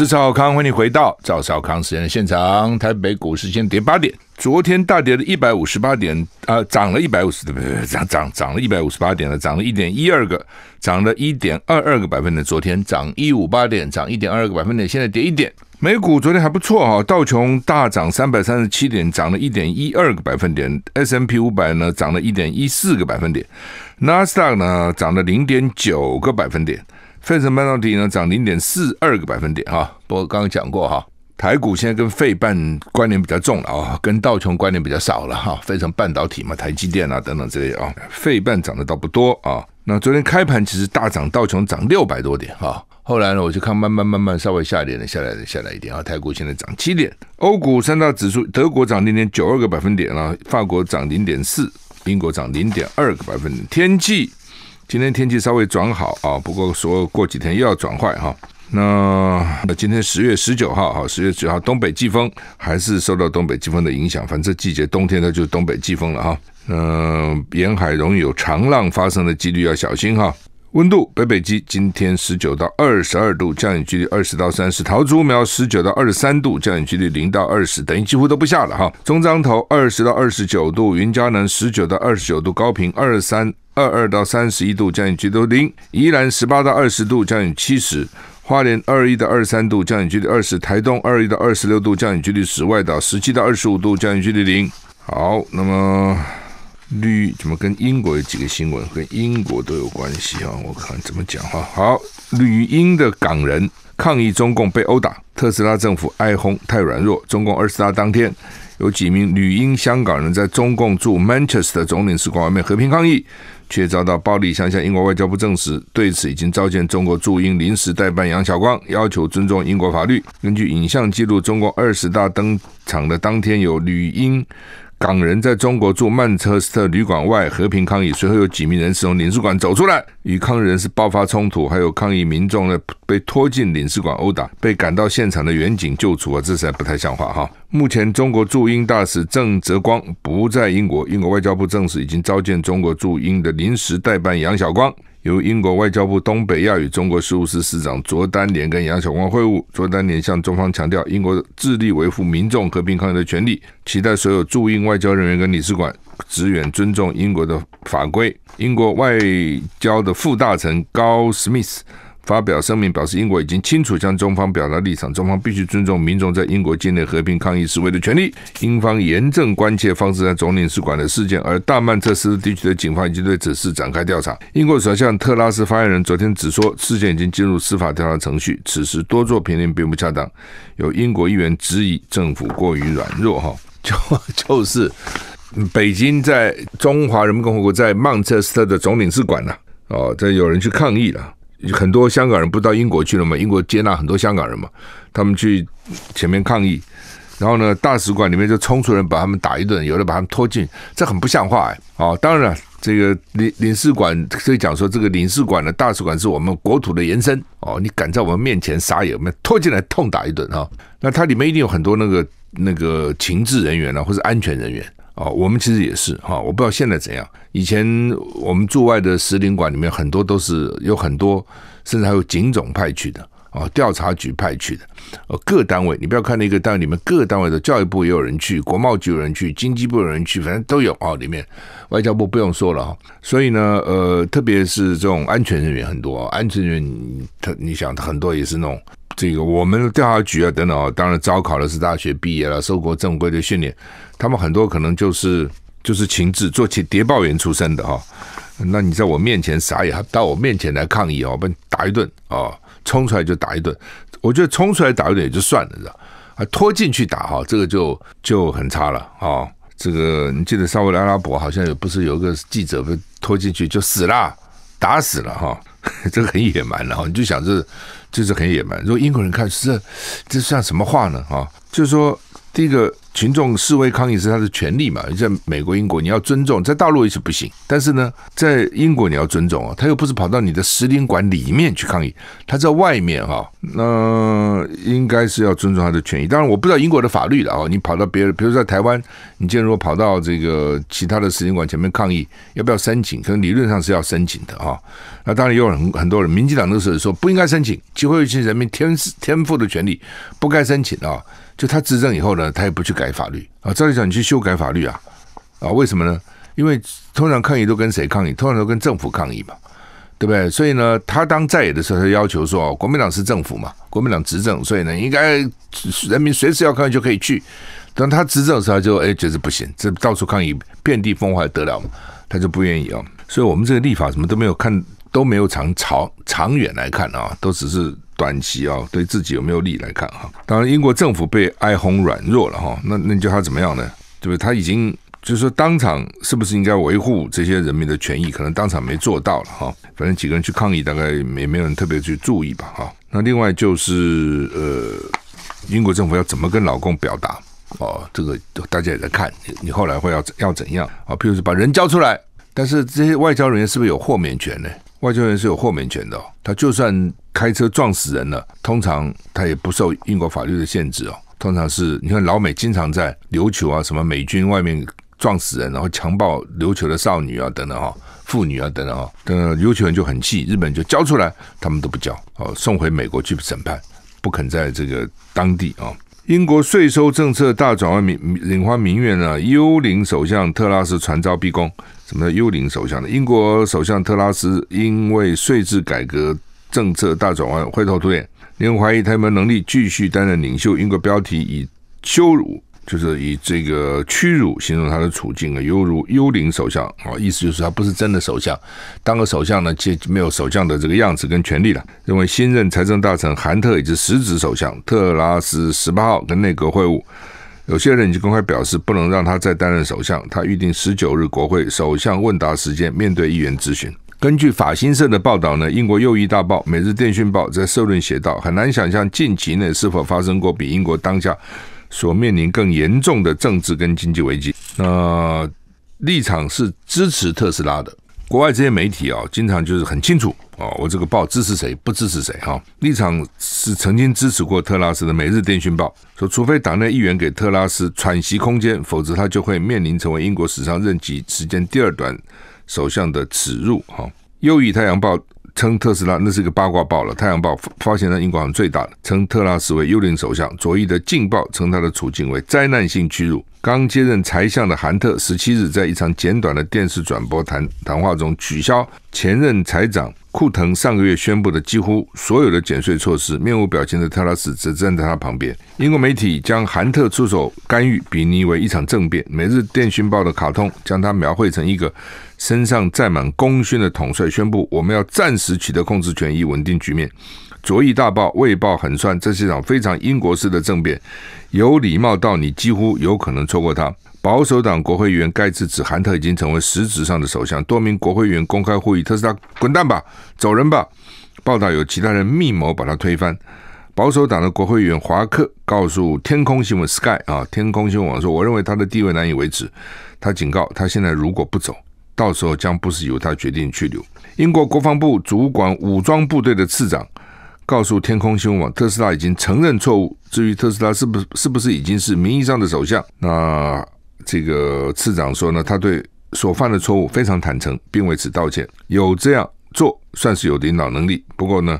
赵少康，欢迎你回到赵少康时间的现场。台北股市先跌八点，昨天大跌了一百五十八点，啊，涨了一百五十，不不不，涨涨涨了一百五十八点了，涨了一点一二个，涨了一点二二个百分点。昨天涨一五八点，涨一点二个百分点，现在跌一点。美股昨天还不错哈，道琼大涨三百三十七点，涨了一点一二个百分点；S M P 五百呢，涨了一点一四个百分点；纳斯达呢，涨了零点九个百分点。费城半导体呢涨零点四二个百分点啊，不过刚刚讲过哈，台股现在跟费半关联比较重了啊，跟道琼关联比较少了哈，费城半导体嘛，台积电啊等等之类啊，费半涨的倒不多啊。那昨天开盘其实大涨，道琼涨六百多点啊，后来呢我就看慢慢慢慢稍微下跌了，下来了，下来一点啊。台股现在涨七点，欧股三大指数，德国涨零点九二个百分点啊，法国涨零点四，英国涨零点二个百分点，天气。今天天气稍微转好啊，不过说过几天又要转坏哈。那那今天十月十九号哈，十月九号东北季风还是受到东北季风的影响，反正这季节冬天呢就是东北季风了哈。嗯，沿海容易有长浪发生的几率要小心哈。温度：北北基今天十九到二十二度，降雨几率二十到三十；桃竹苗十九到二十三度，降雨几率零到二十，等于几乎都不下了哈。中彰头二十到二十九度，云嘉南十九到二十九度，高屏二三二二到三十一度，降雨几率都零；宜兰十八到二十度，降雨七十；花莲二一到二三度，降雨几率二十；台东二一到二十六度，降雨几率十；外岛十七到二十五度，降雨几率零。好，那么。绿怎么跟英国有几个新闻跟英国都有关系啊？我看怎么讲哈。好，绿英的港人抗议中共被殴打，特斯拉政府哀轰太软弱。中共二十大当天，有几名女英香港人在中共驻 Manchester 总领事馆外面和平抗议，却遭到暴力相向。英国外交部证实，对此已经召见中国驻英临时代办杨晓光，要求尊重英国法律。根据影像记录，中共二十大登场的当天，有绿英。港人在中国驻曼彻斯特旅馆外和平抗议，随后有几名人士从领事馆走出来，与抗议人士爆发冲突，还有抗议民众呢被拖进领事馆殴打，被赶到现场的远警救出啊，这实在不太像话哈。目前，中国驻英大使郑泽光不在英国。英国外交部证实，已经召见中国驻英的临时代办杨晓光，由英国外交部东北亚与中国事务司司长卓丹莲跟杨晓光会晤。卓丹莲向中方强调，英国致力维护民众和平抗议的权利，期待所有驻英外交人员跟领事馆职员尊重英国的法规。英国外交的副大臣高史密斯。发表声明表示，英国已经清楚向中方表达立场，中方必须尊重民众在英国境内和平抗议示威的权利。英方严正关切方生在总领事馆的事件，而大曼彻斯特地区的警方已经对此事展开调查。英国首相特拉斯发言人昨天只说，事件已经进入司法调查程序，此时多做评论并不恰当。有英国议员质疑政府过于软弱。哈，就 就是北京在中华人民共和国在曼彻斯特的总领事馆呢，哦，这有人去抗议了。很多香港人不到英国去了嘛？英国接纳很多香港人嘛？他们去前面抗议，然后呢，大使馆里面就冲出人把他们打一顿，有的把他们拖进，这很不像话哎！哦，当然，这个领领事馆所以讲说，这个领事馆呢，大使馆是我们国土的延伸哦。你敢在我们面前撒野，我们拖进来痛打一顿哈？那它里面一定有很多那个那个情治人员呢，或是安全人员哦。我们其实也是哈，我不知道现在怎样。以前我们驻外的使领馆里面很多都是有很多，甚至还有警种派去的啊，调查局派去的，呃，各单位你不要看那个单位里面，各单位的教育部也有人去，国贸局有人去，经济部有人去，反正都有啊。里面外交部不用说了啊，所以呢，呃，特别是这种安全人员很多，安全人员他你想很多也是那种这个我们调查局啊等等，当然招考的是大学毕业了，受过正规的训练，他们很多可能就是。就是情志做起谍报员出身的哈，那你在我面前撒野，到我面前来抗议哦，把你打一顿哦，冲出来就打一顿。我觉得冲出来打一顿也就算了，吧？啊拖进去打哈，这个就就很差了啊。这个你记得，沙微阿拉伯好像有不是有个记者被拖进去就死了，打死了哈，这个很野蛮了哈。你就想这，这是很野蛮。如果英国人看，这这像什么话呢啊？就是说第一个。群众示威抗议是他的权利嘛？在美国、英国你要尊重，在大陆也是不行。但是呢，在英国你要尊重啊，他又不是跑到你的使领馆里面去抗议，他在外面哈，那应该是要尊重他的权益。当然，我不知道英国的法律了啊。你跑到别人，比如说在台湾，你今天如果跑到这个其他的使领馆前面抗议，要不要申请？可能理论上是要申请的啊。那当然有很很多人，民进党那时候说不应该申请，集会些人民天天赋的权利，不该申请啊。就他执政以后呢，他也不去改法律啊。照理讲，你去修改法律啊？啊，为什么呢？因为通常抗议都跟谁抗议？通常都跟政府抗议嘛，对不对？所以呢，他当在野的时候，他要求说，国民党是政府嘛，国民党执政，所以呢，应该人民随时要抗议就可以去。当他执政的时候，就哎觉得不行，这到处抗议，遍地风火得了嘛？他就不愿意啊。所以我们这个立法什么都没有看。都没有长长长远来看啊，都只是短期啊，对自己有没有利来看哈。当然，英国政府被哀鸿软弱了哈，那那你叫他怎么样呢？对不？他已经就是说当场是不是应该维护这些人民的权益？可能当场没做到了哈。反正几个人去抗议，大概也没有人特别去注意吧哈。那另外就是呃，英国政府要怎么跟老公表达哦，这个大家也在看，你后来会要要怎样啊？譬如说把人交出来，但是这些外交人员是不是有豁免权呢？外交人是有豁免权的，他就算开车撞死人了，通常他也不受英国法律的限制哦。通常是你看老美经常在琉球啊，什么美军外面撞死人，然后强暴琉球的少女啊，等等哈，妇女啊，等等哈，等琉球人就很气，日本就交出来，他们都不交，哦，送回美国去审判，不肯在这个当地啊。英国税收政策大转弯，民引花民怨啊，幽灵首相特拉斯传召逼宫。什么叫幽灵首相呢？英国首相特拉斯因为税制改革政策大转弯灰头土脸，令人怀疑他有没有能力继续担任领袖。英国标题以羞辱，就是以这个屈辱形容他的处境啊，犹如幽灵首相啊，意思就是他不是真的首相，当个首相呢，却没有首相的这个样子跟权利了。认为新任财政大臣韩特已是实职首相。特拉斯十八号跟内阁会晤。有些人已经公开表示，不能让他再担任首相。他预定十九日国会首相问答时间，面对议员咨询。根据法新社的报道呢，英国右翼大报《每日电讯报》在社论写道：“很难想象近期呢是否发生过比英国当下所面临更严重的政治跟经济危机。”那立场是支持特斯拉的。国外这些媒体啊，经常就是很清楚啊，我这个报支持谁，不支持谁哈。立场是曾经支持过特拉斯的《每日电讯报》说，除非党内议员给特拉斯喘息空间，否则他就会面临成为英国史上任期时间第二短首相的耻辱哈。右翼《太阳报》。称特斯拉那是一个八卦报了，《太阳报》发现了英国最大的，称特拉斯为“幽灵首相”。左翼的《镜报》称他的处境为“灾难性屈辱”。刚接任财相的韩特十七日在一场简短的电视转播谈谈话中，取消前任财长库腾上个月宣布的几乎所有的减税措施。面无表情的特拉斯则站在他旁边。英国媒体将韩特出手干预比拟为一场政变，《每日电讯报》的卡通将它描绘成一个。身上载满功勋的统帅宣布，我们要暂时取得控制权，以稳定局面。左意大报、未报狠酸，这是一场非常英国式的政变，有礼貌到你几乎有可能错过他。保守党国会议员盖茨指，韩特已经成为实质上的首相。多名国会议员公开呼吁特斯拉滚蛋吧，走人吧。报道有其他人密谋把他推翻。保守党的国会议员华克告诉天空新闻 Sky 啊，天空新闻网说，我认为他的地位难以维持。他警告，他现在如果不走。到时候将不是由他决定去留。英国国防部主管武装部队的次长告诉天空新闻网，特斯拉已经承认错误。至于特斯拉是不是不是已经是名义上的首相，那这个次长说呢，他对所犯的错误非常坦诚，并为此道歉。有这样做算是有领导能力。不过呢，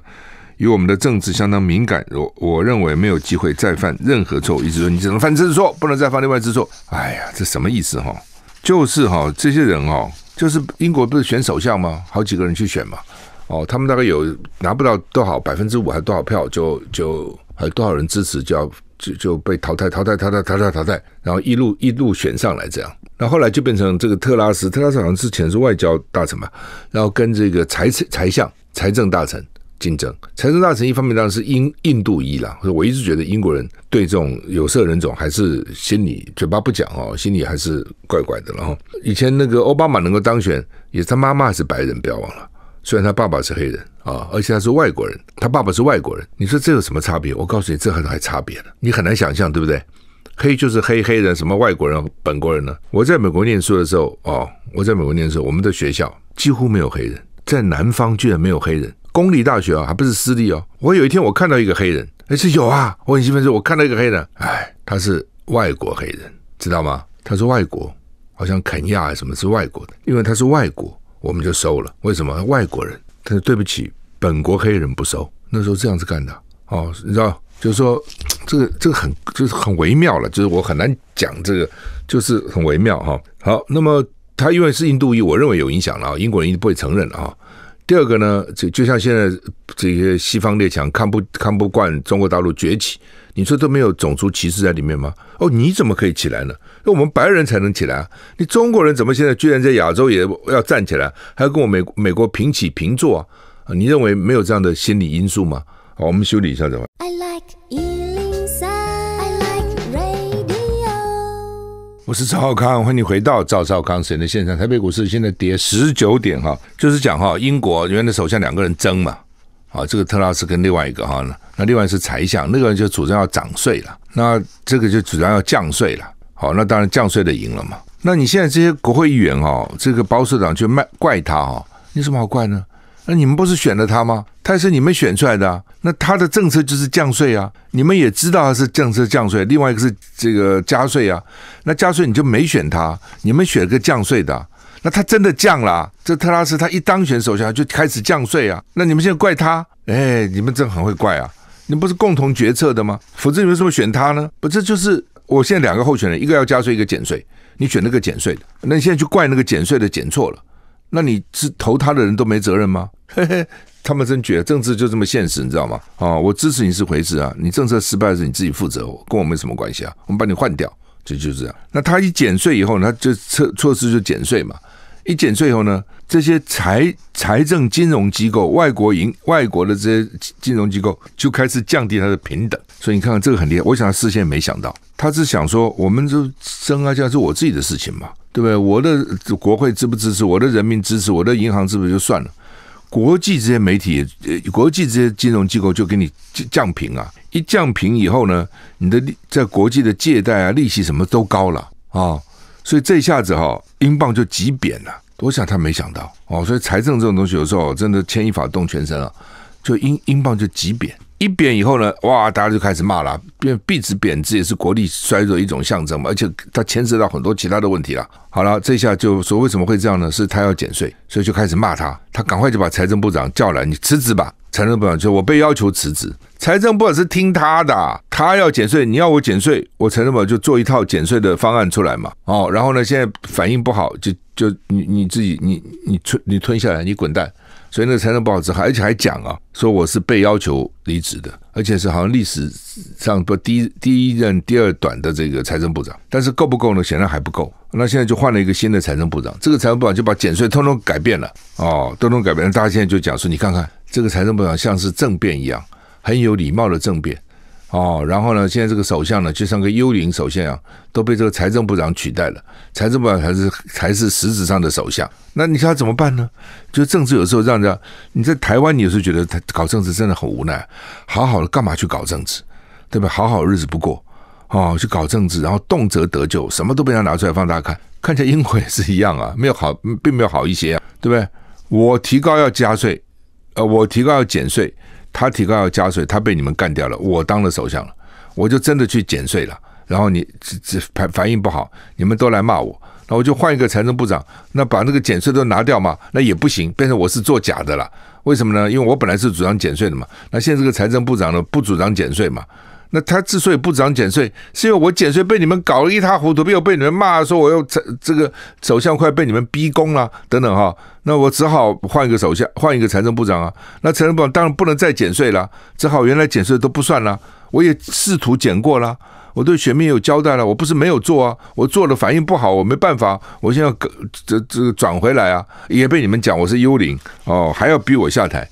与我们的政治相当敏感，我我认为没有机会再犯任何错误。一直说你只能犯一次错，不能再犯另外一次错。哎呀，这什么意思哈？就是哈，这些人哈。就是英国不是选首相吗？好几个人去选嘛，哦，他们大概有拿不到多少百分之五还多少票，就就还多少人支持就要就就被淘汰，淘汰，淘汰，淘汰，淘汰，然后一路一路选上来这样。那后来就变成这个特拉斯，特拉斯好像之前是外交大臣嘛，然后跟这个财财相、财政大臣。竞争，财政大臣一方面当然是英印度裔啦。所以我一直觉得英国人对这种有色人种还是心里嘴巴不讲哦，心里还是怪怪的。然后以前那个奥巴马能够当选，也是他妈妈是白人，不要忘了，虽然他爸爸是黑人啊，而且他是外国人，他爸爸是外国人。你说这有什么差别？我告诉你，这还还差别的，你很难想象，对不对？黑就是黑，黑人什么外国人、本国人呢？我在美国念书的时候哦，我在美国念书，我们的学校几乎没有黑人，在南方居然没有黑人。公立大学啊，还不是私立哦。我有一天我看到一个黑人，哎，是有啊，我很兴奋，是我看到一个黑人，哎，他是外国黑人，知道吗？他是外国，好像肯亚什么，是外国的，因为他是外国，我们就收了。为什么？外国人，但是对不起，本国黑人不收。那时候这样子干的，哦，你知道，就是说，这个这个很就是很微妙了，就是我很难讲这个，就是很微妙哈。好，那么他因为是印度裔，我认为有影响了，英国人不会承认啊。第二个呢，就就像现在这些西方列强看不看不惯中国大陆崛起，你说都没有种族歧视在里面吗？哦，你怎么可以起来呢？那我们白人才能起来啊！你中国人怎么现在居然在亚洲也要站起来，还要跟我美美国平起平坐啊？你认为没有这样的心理因素吗？好，我们修理一下怎么？我是赵浩康，欢迎回到赵少康时的现场。台北股市现在跌十九点哈，就是讲哈，英国原来的首相两个人争嘛，啊，这个特拉斯跟另外一个哈，那另外是财相，那个人就主张要涨税了，那这个就主张要降税了，好，那当然降税的赢了嘛。那你现在这些国会议员哦，这个包社长就卖怪他哦，有什么好怪呢？那你们不是选了他吗？他是你们选出来的啊。那他的政策就是降税啊。你们也知道他是政策降税，另外一个是这个加税啊。那加税你就没选他，你们选个降税的。那他真的降了。这特拉斯他一当选首相就开始降税啊。那你们现在怪他？哎，你们真很会怪啊。你不是共同决策的吗？否则你为什么选他呢？不，这就是我现在两个候选人，一个要加税，一个减税。你选那个减税的，那你现在就怪那个减税的减错了。那你是投他的人都没责任吗？他们真绝，政治就这么现实，你知道吗？啊，我支持你是回事啊，你政策失败是你自己负责跟我没什么关系啊，我们把你换掉，这就这样。那他一减税以后，他就措措施就减税嘛，一减税以后呢？这些财财政金融机构、外国银外国的这些金融机构就开始降低它的平等，所以你看看这个很厉害。我想事先没想到，他是想说，我们就生啊降是我自己的事情嘛，对不对？我的国会支不支持？我的人民支持？我的银行支持就算了。国际这些媒体、国际这些金融机构就给你降平啊！一降平以后呢，你的利在国际的借贷啊、利息什么都高了啊，所以这一下子哈，英镑就急贬了。我想他没想到哦，所以财政这种东西有时候真的牵一发动全身啊，就英英镑就急贬，一贬以后呢，哇，大家就开始骂了，因为币值贬值也是国力衰弱一种象征嘛，而且它牵涉到很多其他的问题了。好了，这下就说为什么会这样呢？是他要减税，所以就开始骂他，他赶快就把财政部长叫来，你辞职吧。财政部长就我被要求辞职。”财政部长是听他的，他要减税，你要我减税，我财政部长就做一套减税的方案出来嘛。哦，然后呢，现在反应不好就。就你你自己，你你吞你吞下来，你滚蛋！所以那个财政不好治，而且还讲啊，说我是被要求离职的，而且是好像历史上不第第一任第二短的这个财政部长。但是够不够呢？显然还不够。那现在就换了一个新的财政部长，这个财政部长就把减税通通改变了，哦，通通改变。大家现在就讲说，你看看这个财政部长像是政变一样，很有礼貌的政变。哦，然后呢？现在这个首相呢，就像个幽灵首相啊，都被这个财政部长取代了。财政部长才是才是实质上的首相。那你他怎么办呢？就政治有时候让人家，你在台湾，你有时候觉得他搞政治真的很无奈。好好，的干嘛去搞政治，对不对？好好日子不过，哦，去搞政治，然后动辄得咎，什么都被他拿出来放大看。看起来英国也是一样啊，没有好，并没有好一些啊，对不对？我提高要加税，呃，我提高要减税。他提高要加税，他被你们干掉了，我当了首相了，我就真的去减税了。然后你这这反反应不好，你们都来骂我，那我就换一个财政部长，那把那个减税都拿掉嘛，那也不行，变成我是做假的了。为什么呢？因为我本来是主张减税的嘛，那现在这个财政部长呢不主张减税嘛。那他之所以部长减税，是因为我减税被你们搞了一塌糊涂，又被你们骂说我又这这个首相快被你们逼宫了等等哈，那我只好换一个首相，换一个财政部长啊。那财政部长当然不能再减税了，只好原来减税都不算了。我也试图减过了，我对选民有交代了，我不是没有做啊，我做了反应不好，我没办法，我现在这这转回来啊，也被你们讲我是幽灵哦，还要逼我下台。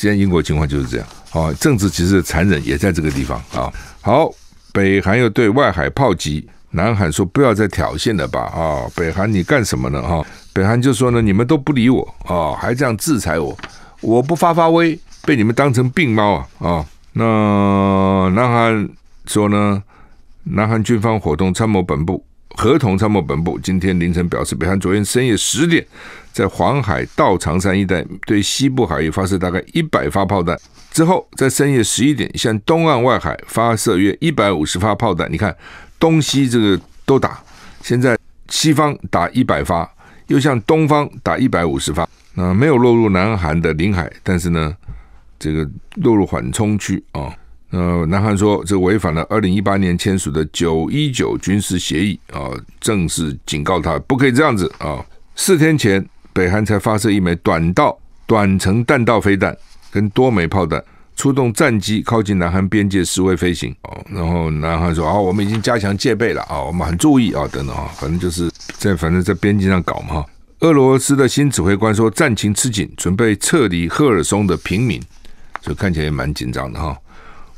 现在英国情况就是这样啊，政治其实残忍也在这个地方啊。好，北韩又对外海炮击，南韩说不要再挑衅了吧啊，北韩你干什么呢哈？北韩就说呢，你们都不理我啊，还这样制裁我，我不发发威，被你们当成病猫啊啊。那南韩说呢，南韩军方活动参谋本部。合同参谋本部今天凌晨表示，北韩昨天深夜十点，在黄海到长山一带对西部海域发射大概一百发炮弹，之后在深夜十一点向东岸外海发射约一百五十发炮弹。你看，东西这个都打，现在西方打一百发，又向东方打一百五十发。那没有落入南韩的领海，但是呢，这个落入缓冲区啊。呃，南韩说这违反了二零一八年签署的九一九军事协议啊，正式警告他不可以这样子啊。四天前，北韩才发射一枚短道短程弹道飞弹，跟多枚炮弹出动战机靠近南韩边界示威飞行。哦。然后南韩说啊，我们已经加强戒备了啊，我们很注意啊，等等啊，反正就是在反正在边境上搞嘛。俄罗斯的新指挥官说战情吃紧，准备撤离赫尔松的平民，就看起来也蛮紧张的哈。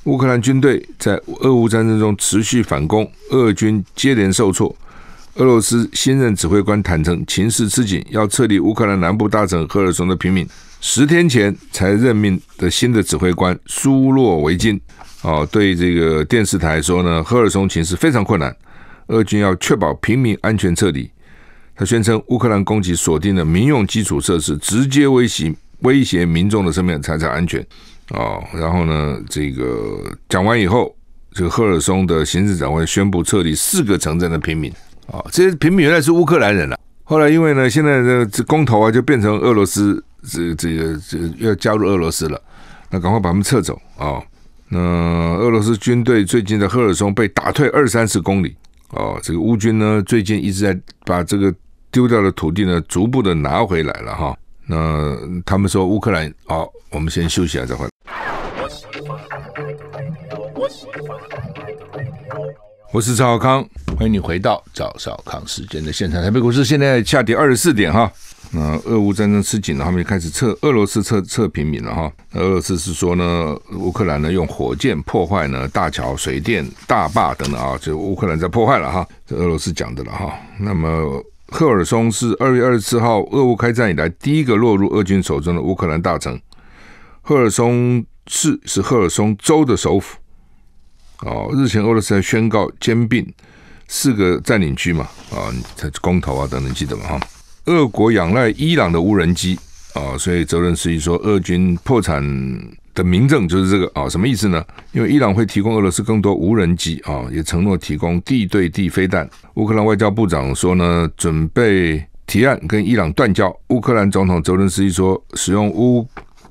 乌克兰军队在俄乌战争中持续反攻，俄军接连受挫。俄罗斯新任指挥官坦诚情势吃紧，要撤离乌克兰南部大城赫尔松的平民。十天前才任命的新的指挥官苏洛维金，哦，对这个电视台说呢，赫尔松情势非常困难，俄军要确保平民安全撤离。他宣称，乌克兰攻击锁定了民用基础设施，直接威胁威胁民众的生命财产安全。哦，然后呢，这个讲完以后，这个赫尔松的行政长官宣布撤离四个城镇的平民。啊，这些平民原来是乌克兰人了，后来因为呢，现在这这公投啊，就变成俄罗斯这这个这要加入俄罗斯了，那赶快把他们撤走啊。那俄罗斯军队最近的赫尔松被打退二三十公里。哦，这个乌军呢，最近一直在把这个丢掉的土地呢，逐步的拿回来了哈。那他们说乌克兰，好，我们先休息下再来。我是赵少康，欢迎你回到赵少康时间的现场。台北股市现在下跌二十四点哈。那俄乌战争吃紧了，他们就开始撤俄罗斯撤撤平民了哈。俄罗斯是说呢，乌克兰呢用火箭破坏呢大桥、水电大坝等等啊，就乌克兰在破坏了哈。这俄罗斯讲的了哈。那么赫尔松是二月二十四号俄乌开战以来第一个落入俄军手中的乌克兰大城。赫尔松市是赫尔松州的首府。哦，日前俄罗斯还宣告兼并四个占领区嘛，啊，公投啊等等，记得吗？哈，俄国仰赖伊朗的无人机啊，所以泽伦斯基说，俄军破产的明证就是这个啊，什么意思呢？因为伊朗会提供俄罗斯更多无人机啊，也承诺提供地对地飞弹。乌克兰外交部长说呢，准备提案跟伊朗断交。乌克兰总统泽伦斯基说，使用乌。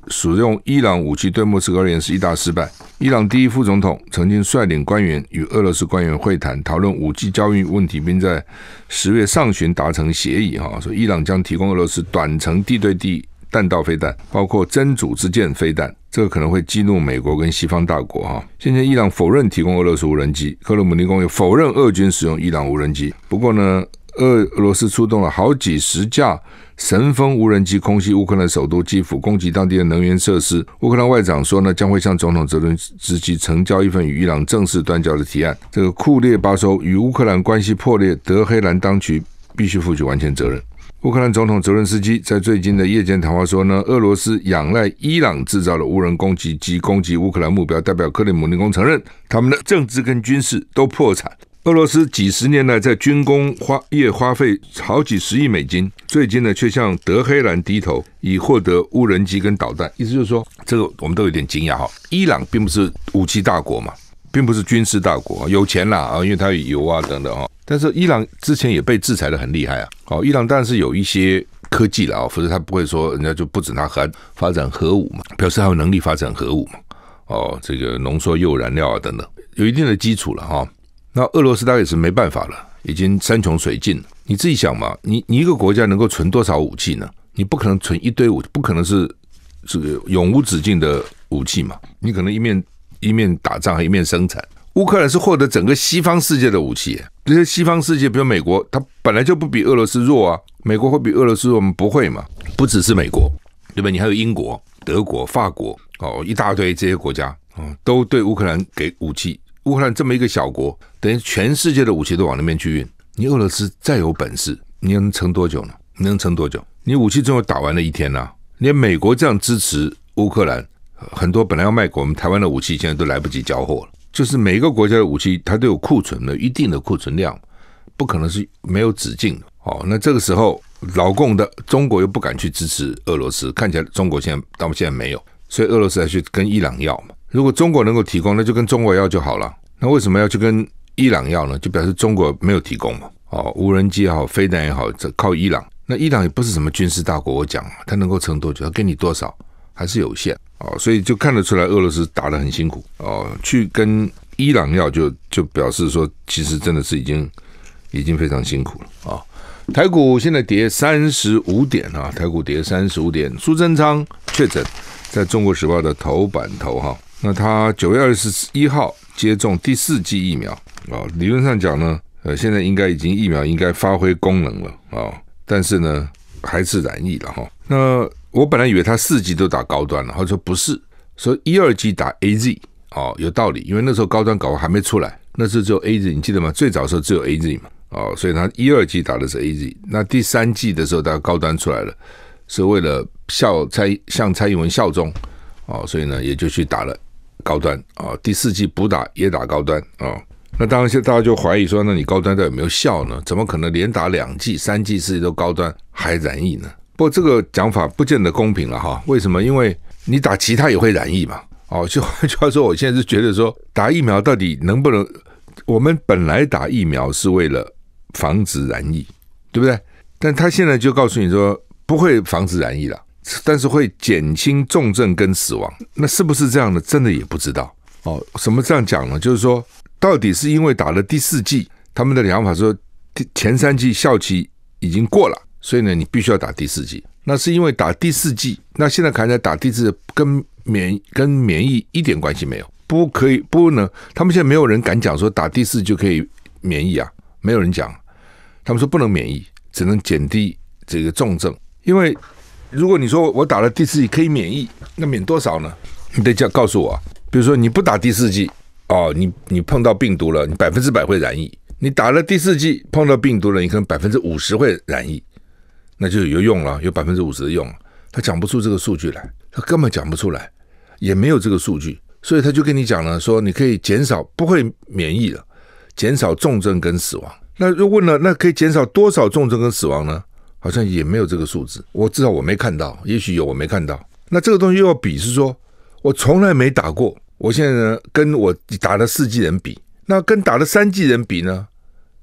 使用伊朗武器对莫斯科而言是一大失败。伊朗第一副总统曾经率领官员与俄罗斯官员会谈，讨论武器交易问题，并在十月上旬达成协议。哈，说伊朗将提供俄罗斯短程地对地弹道飞弹，包括真主之剑飞弹。这个可能会激怒美国跟西方大国。哈，现在伊朗否认提供俄罗斯无人机，克鲁姆林宫也否认俄军使用伊朗无人机。不过呢，俄俄罗斯出动了好几十架。神风无人机空袭乌克兰首都基辅，攻击当地的能源设施。乌克兰外长说呢，将会向总统泽伦斯基呈交一份与伊朗正式断交的提案。这个库列巴州与乌克兰关系破裂，德黑兰当局必须负起完全责任。乌克兰总统泽伦斯基在最近的夜间谈话说呢，俄罗斯仰赖伊朗制造的无人攻击机攻击乌克兰目标，代表克里姆林宫承认他们的政治跟军事都破产。俄罗斯几十年来在军工花业花费好几十亿美金，最近呢却向德黑兰低头，以获得无人机跟导弹。意思就是说，这个我们都有点惊讶哈。伊朗并不是武器大国嘛，并不是军事大国，有钱啦啊，因为它有油啊等等啊。但是伊朗之前也被制裁的很厉害啊。哦，伊朗当然是有一些科技了啊，否则他不会说人家就不准他核发展核武嘛，表示他有能力发展核武嘛。哦，这个浓缩铀燃料啊等等，有一定的基础了哈。那俄罗斯大概是没办法了，已经山穷水尽。你自己想嘛，你你一个国家能够存多少武器呢？你不可能存一堆武，不可能是这个永无止境的武器嘛。你可能一面一面打仗，还一面生产。乌克兰是获得整个西方世界的武器，这些西方世界，比如美国，它本来就不比俄罗斯弱啊。美国会比俄罗斯弱吗？不会嘛。不只是美国，对吧？你还有英国、德国、法国，哦，一大堆这些国家，嗯，都对乌克兰给武器。乌克兰这么一个小国，等于全世界的武器都往那边去运。你俄罗斯再有本事，你能撑多久呢？你能撑多久？你武器最后打完了一天呢？连美国这样支持乌克兰，很多本来要卖给我们台湾的武器，现在都来不及交货了。就是每一个国家的武器，它都有库存的一定的库存量，不可能是没有止境的。好，那这个时候老共的中国又不敢去支持俄罗斯，看起来中国现在到现在没有，所以俄罗斯还去跟伊朗要嘛。如果中国能够提供，那就跟中国要就好了。那为什么要去跟伊朗要呢？就表示中国没有提供嘛？哦，无人机也好，飞弹也好，这靠伊朗。那伊朗也不是什么军事大国，我讲，他能够撑多久？他给你多少还是有限哦，所以就看得出来，俄罗斯打得很辛苦哦。去跟伊朗要，就就表示说，其实真的是已经已经非常辛苦了啊。台股现在跌三十五点啊，台股跌三十五点。苏贞昌确诊，在《中国时报》的头版头哈。那他九月二十一号。接种第四剂疫苗啊，理论上讲呢，呃，现在应该已经疫苗应该发挥功能了啊，但是呢，还是染疫了哈。那我本来以为他四剂都打高端了，他说不是，说一、二剂打 A Z 哦，有道理，因为那时候高端搞还没出来，那候只有 A Z，你记得吗？最早时候只有 A Z 嘛，哦，所以他一、二季打的是 A Z，那第三季的时候，他高端出来了，是为了效蔡向蔡英文效忠哦，所以呢，也就去打了。高端啊，第四季补打也打高端啊，那当然现大家就怀疑说，那你高端底有没有效呢？怎么可能连打两季、三季、四季都高端还染疫呢？不过这个讲法不见得公平了哈。为什么？因为你打其他也会染疫嘛。哦，就就要说，我现在是觉得说，打疫苗到底能不能？我们本来打疫苗是为了防止染疫，对不对？但他现在就告诉你说，不会防止染疫了。但是会减轻重症跟死亡，那是不是这样的？真的也不知道哦。什么这样讲呢？就是说，到底是因为打了第四剂，他们的疗法说前三剂效期已经过了，所以呢，你必须要打第四剂。那是因为打第四剂，那现在看起来打第四跟免跟免疫一点关系没有，不可以不能。他们现在没有人敢讲说打第四就可以免疫啊，没有人讲。他们说不能免疫，只能减低这个重症，因为。如果你说我打了第四剂可以免疫，那免多少呢？你得叫告诉我。比如说你不打第四剂，哦，你你碰到病毒了，你百分之百会染疫。你打了第四剂，碰到病毒了，你可能百分之五十会染疫，那就有用了，有百分之五十的用。他讲不出这个数据来，他根本讲不出来，也没有这个数据，所以他就跟你讲了，说你可以减少不会免疫了，减少重症跟死亡。那又问了，那可以减少多少重症跟死亡呢？好像也没有这个数字，我至少我没看到，也许有我没看到。那这个东西又要比，是说我从来没打过，我现在呢跟我打了四剂人比，那跟打了三剂人比呢？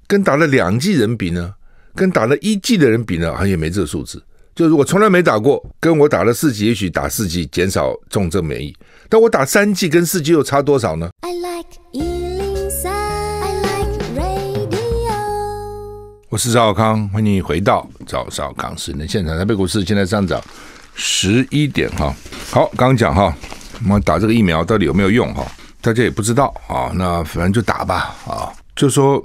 跟打了两剂人比呢？跟打了一剂的人比呢？好像也没这个数字。就是我从来没打过，跟我打了四剂，也许打四剂减少重症免疫，但我打三剂跟四剂又差多少呢？i like、我是赵小康，欢迎你回到赵小康时的现场。台北股市现在上涨十一点哈。好，刚刚讲哈，我们打这个疫苗到底有没有用哈？大家也不知道啊。那反正就打吧啊。就说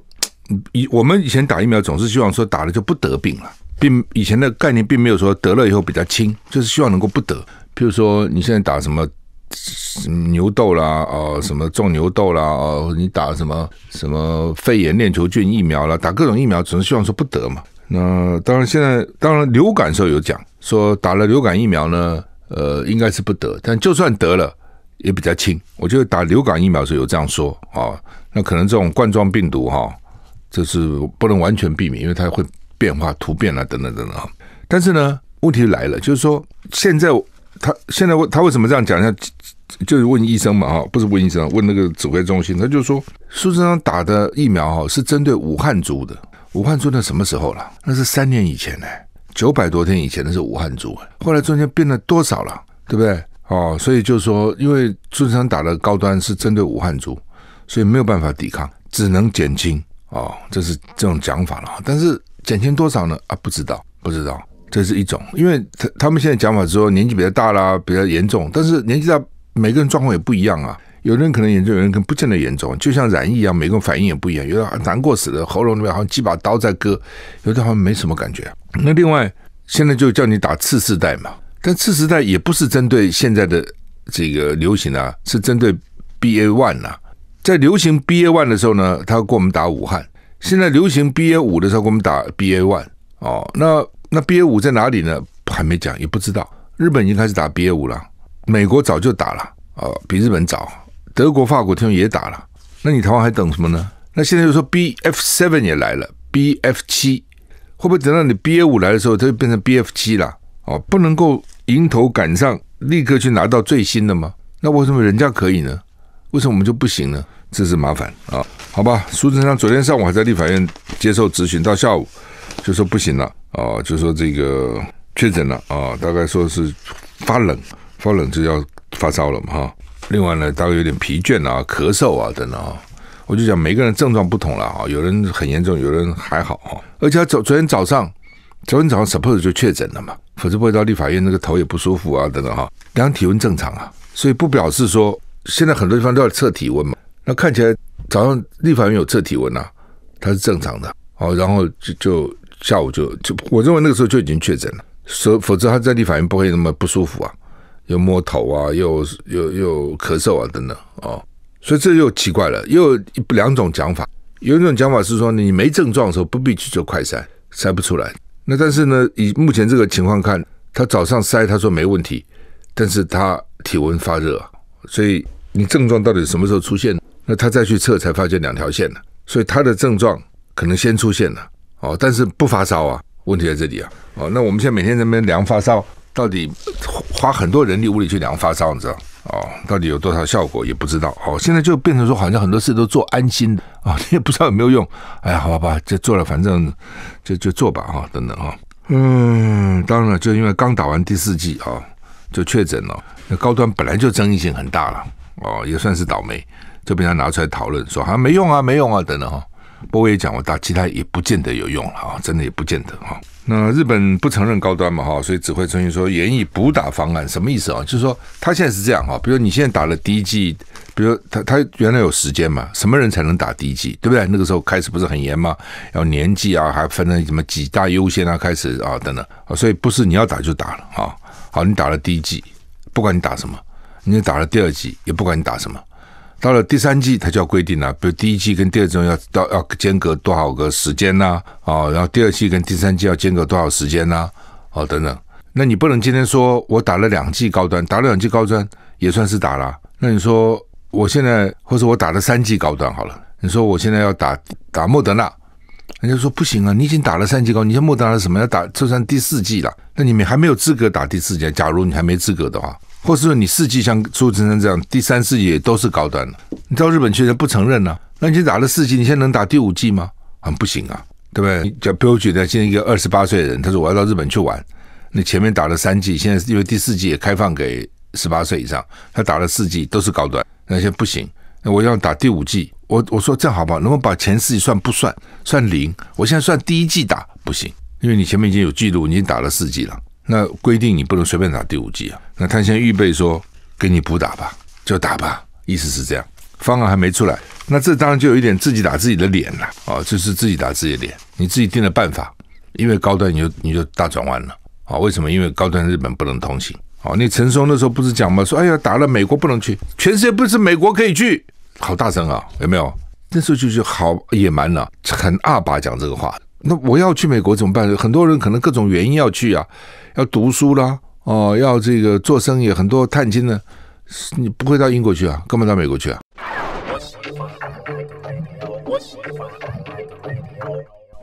以我们以前打疫苗，总是希望说打了就不得病了，并以前的概念并没有说得了以后比较轻，就是希望能够不得。譬如说你现在打什么？牛痘啦，哦，什么种牛痘啦，哦，你打什么什么肺炎链球菌疫苗啦，打各种疫苗，只是希望说不得嘛。那当然，现在当然流感时候有讲说打了流感疫苗呢，呃，应该是不得。但就算得了，也比较轻。我觉得打流感疫苗时候有这样说啊。那可能这种冠状病毒哈，就是不能完全避免，因为它会变化、突变啊，等等等等。但是呢，问题来了，就是说现在。他现在问他为什么这样讲？像就是问医生嘛，啊，不是问医生，问那个指挥中心，他就说，苏贞昌打的疫苗哈是针对武汉株的，武汉株在什么时候了？那是三年以前呢，九百多天以前，那是武汉株，后来中间变了多少了？对不对？哦，所以就是说，因为苏贞昌打的高端是针对武汉株，所以没有办法抵抗，只能减轻，哦，这是这种讲法了。但是减轻多少呢？啊，不知道，不知道。这是一种，因为他他们现在讲法说年纪比较大啦，比较严重，但是年纪大每个人状况也不一样啊。有人可能严重，有人可能不见得严重，就像染疫一样，每个人反应也不一样。有的难过死了，喉咙里面好像几把刀在割；有的好像没什么感觉。那另外，现在就叫你打次世代嘛，但次世代也不是针对现在的这个流行啊，是针对 BA one 啊。在流行 BA one 的时候呢，他跟我们打武汉；现在流行 BA 五的时候，给我们打 BA one 哦。那那 B A 五在哪里呢？还没讲，也不知道。日本已经开始打 B A 五了，美国早就打了啊，比日本早。德国、法国听说也打了。那你台湾还等什么呢？那现在又说 B F seven 也来了，B F 七会不会等到你 B A 五来的时候，它就变成 B F 七了？哦，不能够迎头赶上，立刻去拿到最新的吗？那为什么人家可以呢？为什么我们就不行呢？这是麻烦啊！好吧，苏贞昌昨天上午还在立法院接受咨询，到下午就说不行了。哦，就说这个确诊了啊，大概说是发冷，发冷就要发烧了嘛哈。另外呢，大概有点疲倦啊，咳嗽啊等等啊。我就讲每个人症状不同了啊，有人很严重，有人还好哈。而且他昨天早上，昨天早上 Suppose 就确诊了嘛，否则不会到立法院，那个头也不舒服啊等等哈。量体温正常啊，所以不表示说现在很多地方都要测体温嘛。那看起来早上立法院有测体温呐，它是正常的哦，然后就就。下午就就，我认为那个时候就已经确诊了，所否则他在地反应不会那么不舒服啊，又摸头啊，又又又咳嗽啊等等，哦，所以这又奇怪了，又两种讲法，有一种讲法是说你没症状的时候不必去做快筛，筛不出来，那但是呢，以目前这个情况看，他早上筛他说没问题，但是他体温发热，所以你症状到底什么时候出现？那他再去测才发现两条线了，所以他的症状可能先出现了。哦，但是不发烧啊，问题在这里啊。哦，那我们现在每天在那边量发烧，到底花很多人力物力去量发烧，你知道？哦，到底有多少效果也不知道。哦，现在就变成说，好像很多事都做安心的啊，你也不知道有没有用。哎呀，好吧，就做了，反正就就做吧哈，等等哈。嗯，当然了，就因为刚打完第四剂啊，就确诊了。那高端本来就争议性很大了，哦，也算是倒霉，就被他拿出来讨论，说好啊没用啊，没用啊，等等哈。波过也讲，我打其他也不见得有用了啊，真的也不见得啊。那日本不承认高端嘛哈，所以只会重新说严以补打方案什么意思啊？就是说他现在是这样哈，比如你现在打了第一季，比如他他原来有时间嘛，什么人才能打第一季，对不对？那个时候开始不是很严吗？要年纪啊，还分了什么几大优先啊，开始啊等等啊，所以不是你要打就打了啊。好，你打了第一季，不管你打什么，你打了第二季，也不管你打什么。到了第三季，它就要规定了，比如第一季跟第二季要到要间隔多少个时间呢？哦，然后第二季跟第三季要间隔多少时间呢？哦，等等。那你不能今天说我打了两剂高端，打了两剂高端也算是打了。那你说我现在或者我打了三剂高端好了，你说我现在要打打莫德纳，人家说不行啊，你已经打了三剂高，你像莫德纳什么要打就算第四剂了，那你们还没有资格打第四剂。假如你还没资格的话。或是说你四季像朱先山这样，第三四也都是高端的。你到日本去，他不承认啊。那你打了四季，你现在能打第五季吗？很不行啊，对不对？就比如举个现在一个二十八岁的人，他说我要到日本去玩，那前面打了三季，现在因为第四季也开放给十八岁以上，他打了四季都是高端，那现在不行。那我要打第五季。我我说这样好不好？能不能把前四季算不算？算零？我现在算第一季打不行，因为你前面已经有记录，你已经打了四季了。那规定你不能随便打第五季啊，那他现在预备说给你补打吧，就打吧，意思是这样，方案还没出来，那这当然就有一点自己打自己的脸了啊，就是自己打自己的脸，你自己定的办法，因为高端你就你就大转弯了啊，为什么？因为高端日本不能通行啊。那陈松那时候不是讲吗？说哎呀打了美国不能去，全世界不是美国可以去，好大声啊，有没有？那时候就就好野蛮了，很二把讲这个话。那我要去美国怎么办？很多人可能各种原因要去啊。要读书啦，哦，要这个做生意，很多探亲的，你不会到英国去啊？干嘛到美国去啊？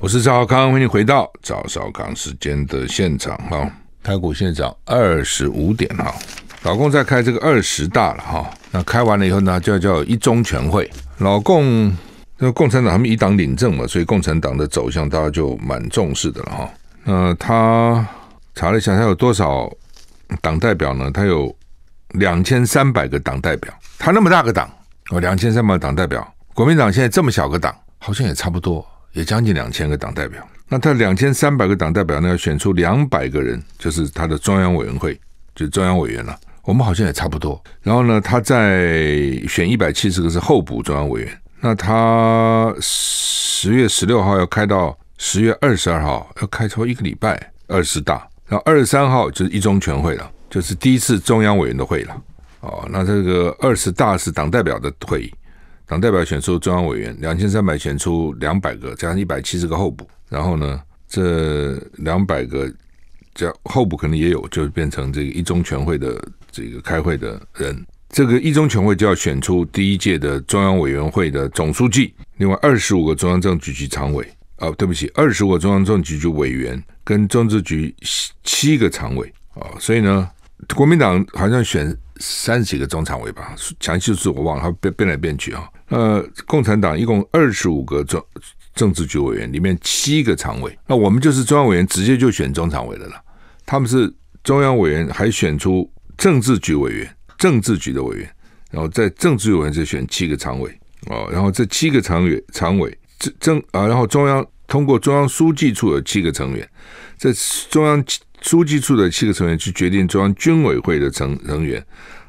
我是赵少康，欢迎回到赵少康时间的现场哈，开股现场二十五点哈，老公在开这个二十大了哈，那开完了以后呢，就要叫一中全会，老共，那共产党他们一党领政嘛，所以共产党的走向大家就蛮重视的了哈，那他。查了一下，他有多少党代表呢？他有两千三百个党代表。他那么大个党哦，两千三百个党代表。国民党现在这么小个党，好像也差不多，也将近两千个党代表。那他两千三百个党代表呢，要选出两百个人，就是他的中央委员会，就中央委员了。我们好像也差不多。然后呢，他在选一百七十个是候补中央委员。那他十月十六号要开到十月二十二号，要开超一个礼拜二十大。后二十三号就是一中全会了，就是第一次中央委员的会了。哦，那这个二十大是党代表的会议，党代表选出中央委员两千三百，选出两百个，加上一百七十个候补。然后呢，这两百个叫候补，可能也有，就变成这个一中全会的这个开会的人。这个一中全会就要选出第一届的中央委员会的总书记，另外二十五个中央政治局常委。哦，对不起，二十五个中央政治局委员跟政治局七七个常委啊，所以呢，国民党好像选三十几个中常委吧，详细数我忘了，它变变来变去啊。呃，共产党一共二十五个政政治局委员里面七个常委，那我们就是中央委员直接就选中常委的了。他们是中央委员还选出政治局委员，政治局的委员，然后在政治委员就选七个常委啊，然后这七个常委常委。政啊，然后中央通过中央书记处有七个成员，这中央书记处的七个成员去决定中央军委会的成人员，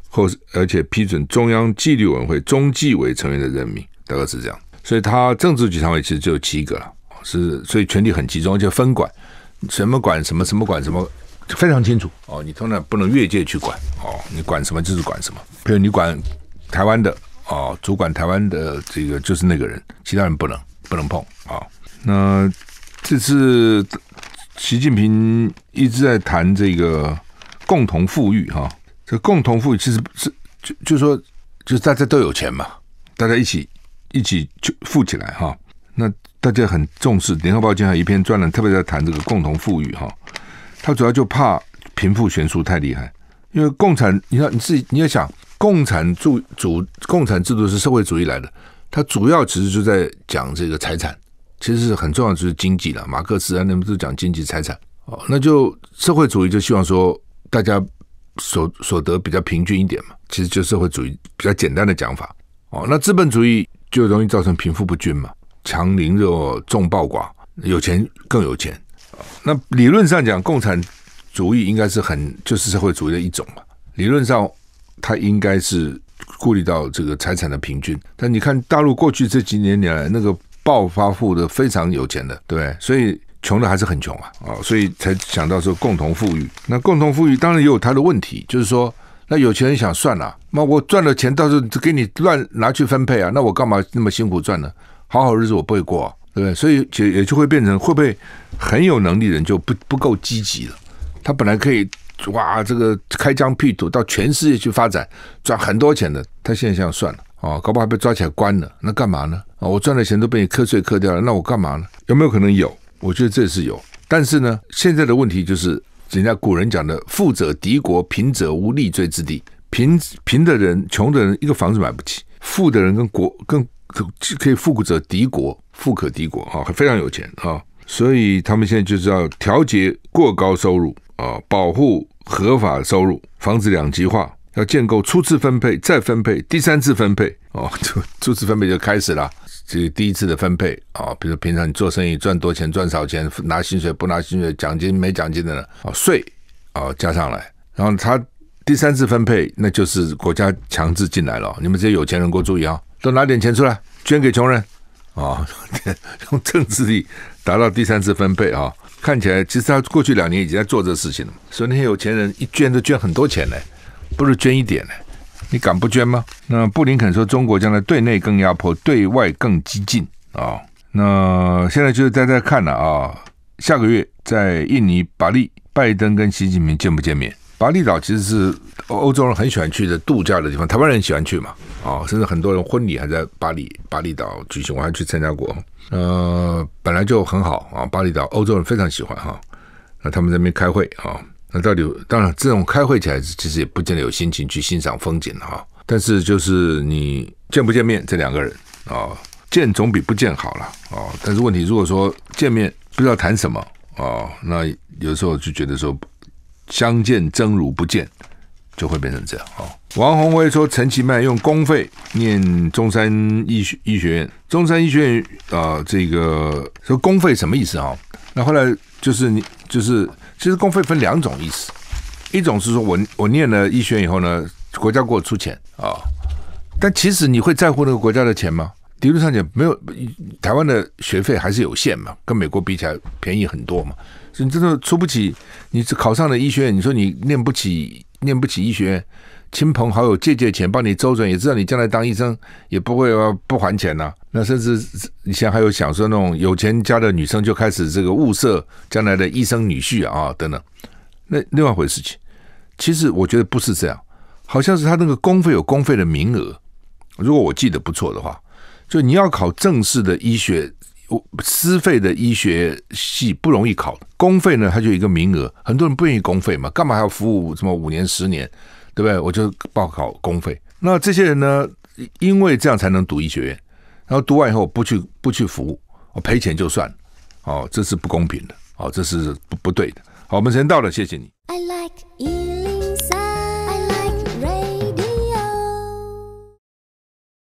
或而且批准中央纪律委员会中纪委成员的任命，大概是这样。所以，他政治局常委其实只有七个了，是所以权力很集中，就分管什么管什么，什么管什么，非常清楚哦。你通常不能越界去管哦，你管什么就是管什么。比如你管台湾的哦，主管台湾的这个就是那个人，其他人不能。不能碰啊！那这次习近平一直在谈这个共同富裕哈，这共同富裕其实是就就说就是大家都有钱嘛，大家一起一起就富起来哈。那大家很重视《联合报》今天一篇专栏特别在谈这个共同富裕哈，他主要就怕贫富悬殊太厉害，因为共产你看你自己你要想共产主主共产制度是社会主义来的。它主要其实就在讲这个财产，其实是很重要的就是经济了。马克思啊，那们都讲经济、财产哦，那就社会主义就希望说大家所所得比较平均一点嘛，其实就社会主义比较简单的讲法哦。那资本主义就容易造成贫富不均嘛，强凌弱、众暴寡，有钱更有钱。那理论上讲，共产主义应该是很就是社会主义的一种嘛，理论上它应该是。顾虑到这个财产的平均，但你看大陆过去这几年年来，那个暴发户的非常有钱的，对所以穷的还是很穷啊，啊，所以才想到说共同富裕。那共同富裕当然也有他的问题，就是说，那有钱人想算了，那我赚了钱，到时候给你乱拿去分配啊，那我干嘛那么辛苦赚呢？好好日子我不会过，对不对？所以就也就会变成会不会很有能力人就不不够积极了？他本来可以。哇，这个开疆辟土到全世界去发展，赚很多钱的，他现在想算了啊，搞不好被抓起来关了，那干嘛呢？啊，我赚的钱都被你课碎磕掉了，那我干嘛呢？有没有可能有？我觉得这是有，但是呢，现在的问题就是，人家古人讲的“富者敌国，贫者无立锥之地”，贫贫的人、穷的人一个房子买不起，富的人跟国跟可以“富者敌国”，富可敌国啊，非常有钱啊，所以他们现在就是要调节过高收入。啊，保护合法收入，防止两极化，要建构初次分配、再分配、第三次分配。哦，初初次分配就开始了，这个第一次的分配啊，比如平常你做生意赚多钱、赚少钱，拿薪水不拿薪水，奖金没奖金的，哦，税哦加上来，然后他第三次分配，那就是国家强制进来了。你们这些有钱人，给我注意啊，都拿点钱出来捐给穷人，啊，用政治力达到第三次分配啊。看起来，其实他过去两年已经在做这事情了。所以那些有钱人一捐都捐很多钱呢，不如捐一点呢？你敢不捐吗？那布林肯说中国将来对内更压迫，对外更激进啊。那现在就是在这看了啊，下个月在印尼巴利，拜登跟习近平见不见面？巴厘岛其实是欧洲人很喜欢去的度假的地方，台湾人喜欢去嘛，啊，甚至很多人婚礼还在巴厘巴厘岛举行，我还去参加过。呃，本来就很好啊，巴厘岛欧洲人非常喜欢哈。那他们那边开会啊，那到底当然这种开会起来其实也不见得有心情去欣赏风景哈。但是就是你见不见面这两个人啊，见总比不见好了啊。但是问题如果说见面不知道谈什么啊，那有时候就觉得说。相见真如不见，就会变成这样。哦，王宏威说陈其迈用公费念中山医医学院，中山医学院，呃，这个说公费什么意思啊？那后来就是你就是，其实公费分两种意思，一种是说我我念了医学院以后呢，国家给我出钱啊，但其实你会在乎那个国家的钱吗？理论上讲，没有台湾的学费还是有限嘛，跟美国比起来便宜很多嘛。你真的出不起，你考上了医学院，你说你念不起，念不起医学院，亲朋好友借借钱帮你周转，也知道你将来当医生也不会不还钱呐。那甚至以前还有想说那种有钱家的女生就开始这个物色将来的医生女婿啊等等，那另外回事情，其实我觉得不是这样，好像是他那个公费有公费的名额，如果我记得不错的话。就你要考正式的医学，我私费的医学系不容易考。公费呢，它就一个名额，很多人不愿意公费嘛，干嘛还要服务什么五年、十年，对不对？我就报考公费。那这些人呢，因为这样才能读医学院，然后读完以后不去不去服务，我赔钱就算了。哦，这是不公平的，哦，这是不不对的。好，我们时间到了，谢谢你。I like